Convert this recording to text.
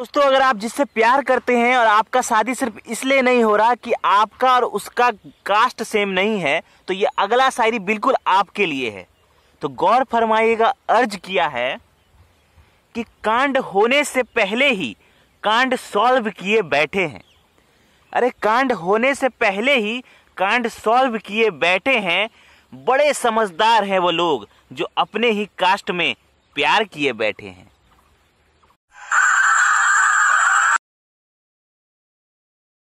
दोस्तों अगर आप जिससे प्यार करते हैं और आपका शादी सिर्फ इसलिए नहीं हो रहा कि आपका और उसका कास्ट सेम नहीं है तो ये अगला शायरी बिल्कुल आपके लिए है तो गौर फरमाइएगा अर्ज किया है कि कांड होने से पहले ही कांड सॉल्व किए बैठे हैं अरे कांड होने से पहले ही कांड सॉल्व किए बैठे हैं बड़े समझदार हैं वो लोग जो अपने ही कास्ट में प्यार किए बैठे हैं